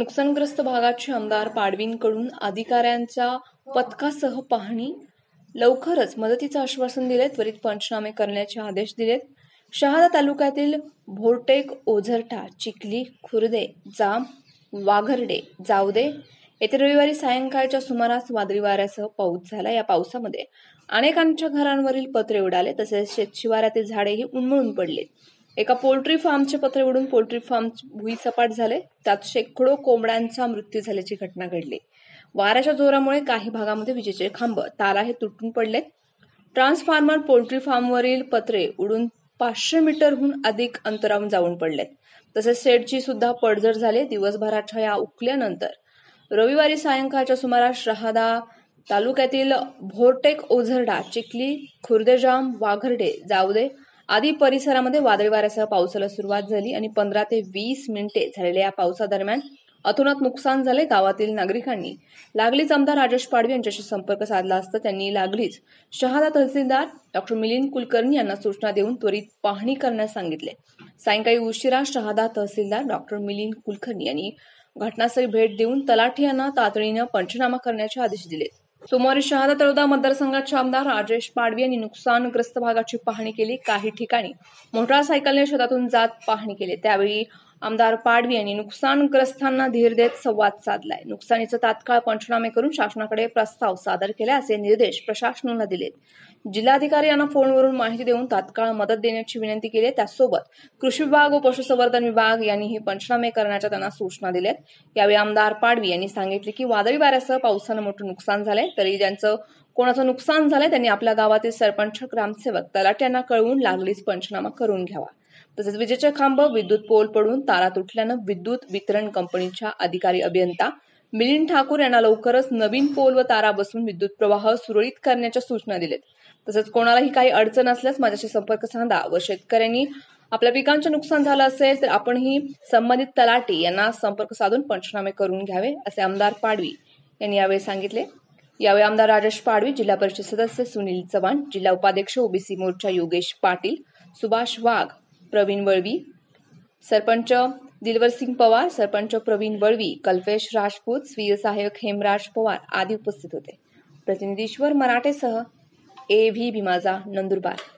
नुकसानग्रस्त भागाचे आमदार पाडवींकडून अधिकाऱ्यांच्या पथकासह पाहणी लवकरच मदतीचं आश्वासन दिले त्वरित पंचनामे करण्याचे आदेश दिलेत शहादा तालुक्यातील भोरटेक ओझरटा चिखली खुर्दे जाम वाघर्डे जावदे येथे रविवारी सायंकाळच्या सुमारास वादळी वाऱ्यासह पाऊस झाला या पावसामध्ये अनेकांच्या घरांवरील पत्रे उडाले तसेच शेतशिवाऱ्यातील झाडेही उन्मळून पडले एका पोल्ट्री फार्मचे पत्रे उडून पोल्ट्री फार्म भुईसपाट झाले त्यात शेकडो कोंबड्यांचा मृत्यू झाल्याची घटना घडली वाऱ्याच्या जोरामुळे काही भागामध्ये विजेचे खांब तारा हे तुटून पडले ट्रान्सफार्मर पोल्ट्री फार्मवरील पत्रे उडून पाचशे मीटरहून अधिक अंतरावून जाऊन पडलेत तसेच शेडची सुद्धा पडझड झाले दिवसभराच्या या उकल्यानंतर रविवारी सायंकाळच्या सुमारास शहादा तालुक्यातील भोरटेक ओझरडा चिखली खुर्देजाम वाघर्डे जावदे आधी परिसरामध्ये वादळी वाऱ्यासह पावसाला सुरुवात झाली आणि पंधरा ते वीस मिनिटे झालेल्या या पावसादरम्यान अतोनात नुकसान झाले गावातील नागरिकांनी लागलीच आमदार राजेश पाडवी यांच्याशी संपर्क साधला असता त्यांनी लागलीच शहादा तहसीलदार डॉक्टर मिलिंद कुलकर्णी यांना सूचना देऊन त्वरित पाहणी करण्यास सांगितले सायंकाळी उशिरा शहादा तहसीलदार डॉक्टर मिलिंद कुलकर्णी यांनी घटनास्थळी भेट देऊन तलाठी यांना तातडीनं पंचनामा करण्याचे आदेश दिलेत सोमवारी शहादा तळोदा मतदारसंघाचे आमदार राजेश पाडवी यांनी नुकसानग्रस्त भागाची पाहणी केली काही ठिकाणी सायकलने शेतातून जात पाहणी केली त्यावेळी आमदार पाडवी यांनी नुकसानग्रस्तांना धीर देत संवाद साधलाय नुकसानीचं तात्काळ पंचनामे करून शासनाकडे प्रस्ताव सादर केला असे निर्देश प्रशासनाला दिलेत जिल्हाधिकारी यांना फोनवरून माहिती देऊन तात्काळ मदत देण्याची विनंती केली त्यासोबत कृषी विभाग व पशुसंवर्धन विभाग यांनीही पंचनामे करण्याच्या त्यांना सूचना दिल्यात यावेळी आमदार पाडवी यांनी सांगितले की वादळी वाऱ्यासह पावसानं मोठं नुकसान झालंय तरी ज्यांचं कोणाचं नुकसान झालंय त्यांनी आपल्या गावातील सरपंच ग्रामसेवक तलाट्यांना कळवून लागलीच पंचनामा करून घ्यावा तसेच विजेचा खांब विद्युत पोल पडून तारा तुटल्यानं विद्युत वितरण कंपनीच्या अधिकारी अभियंता मिलिंद ठाकूर यांना लवकरच नवीन पोल व तारा बसून विद्युत प्रवाह सुरळीत करण्याच्या सूचना दिल्यात तसंच कोणालाही काही अडचण असल्यास माझ्याशी संपर्क साधा व शेतकऱ्यांनी आपल्या पिकांचे नुकसान झालं असेल तर आपणही संबंधित तलाटी यांना संपर्क साधून पंचनामे करून घ्यावे असे आमदार पाडवी यांनी यावेळी सांगितले यावेळी आमदार राजेश पाडवी जिल्हा परिषद सदस्य सुनील चव्हाण जिल्हा उपाध्यक्ष ओबीसी मोर्चा योगेश पाटील सुभाष वाघ प्रवीण वळवी सरपंच सिंग पवार सरपंच प्रवीण वळवी कल्पेश राजपूत स्वीय सहाय्यक हेमराज पवार आदी उपस्थित होते प्रतिनिधीश्वर मराठेसह ए व्ही भीमाजा नंदुरबार